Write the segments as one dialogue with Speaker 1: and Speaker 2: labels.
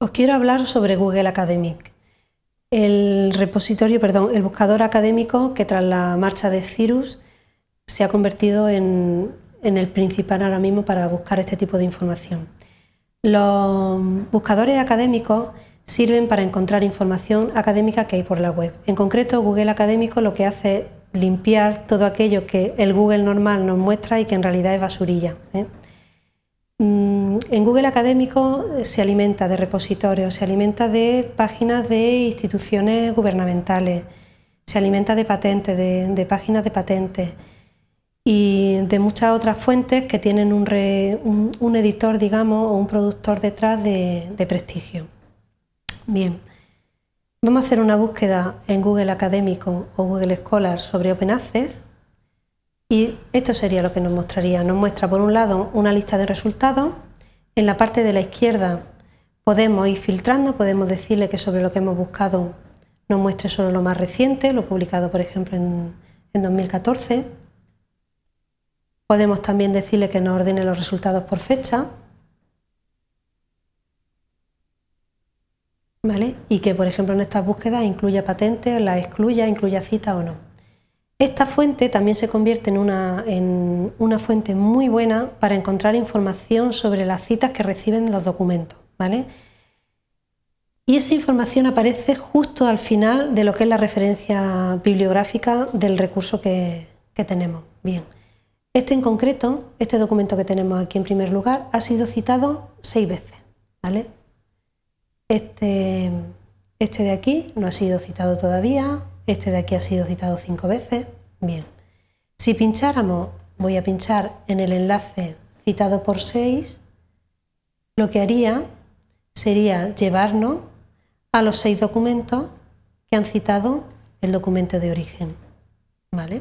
Speaker 1: Os quiero hablar sobre Google Academic, el repositorio, perdón, el buscador académico que tras la marcha de Cirrus se ha convertido en, el principal ahora mismo para buscar este tipo de información. Los buscadores académicos sirven para encontrar información académica que hay por la web. En concreto, Google Académico lo que hace es limpiar todo aquello que el Google normal nos muestra y que en realidad es basurilla. ¿eh? en Google Académico eh, se alimenta de repositorios, se alimenta de páginas de instituciones gubernamentales, se alimenta de patentes, de, páginas de patentes y de muchas otras fuentes que tienen un, editor, digamos, o un productor detrás de, prestigio. Bien, vamos a hacer una búsqueda en Google Académico o Google Scholar sobre open access y esto sería lo que nos mostraría. Nos muestra por un lado una lista de resultados en la parte de la izquierda podemos ir filtrando, podemos decirle que sobre lo que hemos buscado nos muestre solo lo más reciente, lo publicado por ejemplo en, 2014. Podemos también decirle que nos ordene los resultados por fecha. ¿Vale? Y que, por ejemplo, en estas búsquedas incluya patentes, las excluya, incluya citas o no. Esta fuente también se convierte en una, en una fuente muy buena para encontrar información sobre las citas que reciben los documentos. Y esa información aparece justo al final de lo que es la referencia bibliográfica del recurso que, tenemos. Bien. Este en concreto, este documento que tenemos aquí en primer lugar, ha sido citado seis veces. Este, este de aquí no ha sido citado todavía, este de aquí ha sido citado cinco veces. Bien. Si pincháramos, voy a pinchar en el enlace citado por 6, lo que haría sería llevarnos a los seis documentos que han citado el documento de origen. ¿Vale?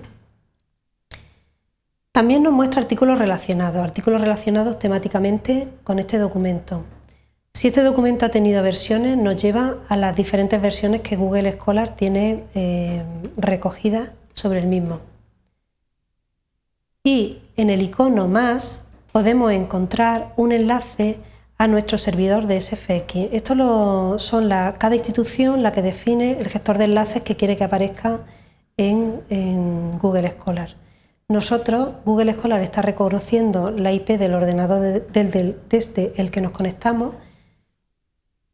Speaker 1: También nos muestra artículos relacionados, artículos relacionados temáticamente con este documento. Si este documento ha tenido versiones, nos lleva a las diferentes versiones que Google Scholar tiene eh, recogidas sobre el mismo. Y en el icono más podemos encontrar un enlace a nuestro servidor de SFX. Esto lo, son cada institución la que define el gestor de enlaces que quiere que aparezca en, Google Scholar. Nosotros, Google Scholar está reconociendo la IP del ordenador desde el que nos conectamos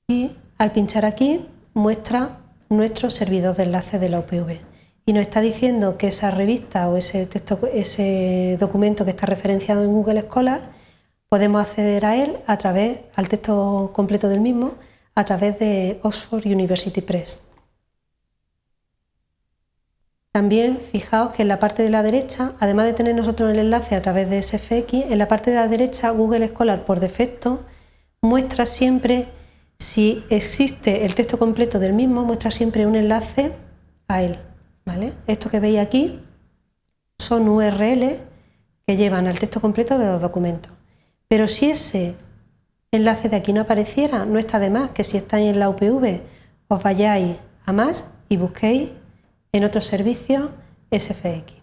Speaker 1: y al pinchar aquí muestra nuestro servidor de enlace de la UPV y nos está diciendo que esa revista o ese, texto, ese documento que está referenciado en Google Scholar podemos acceder a él a través al texto completo del mismo a través de Oxford University Press. También fijaos que en la parte de la derecha, además de tener nosotros el enlace a través de SFX, en la parte de la derecha Google Scholar por defecto muestra siempre si existe el texto completo del mismo, muestra siempre un enlace a él. ¿vale? Esto que veis aquí son URL que llevan al texto completo de los documentos. Pero si ese enlace de aquí no apareciera, no está de más que si estáis en la UPV os vayáis a más y busquéis en otros servicios SFX.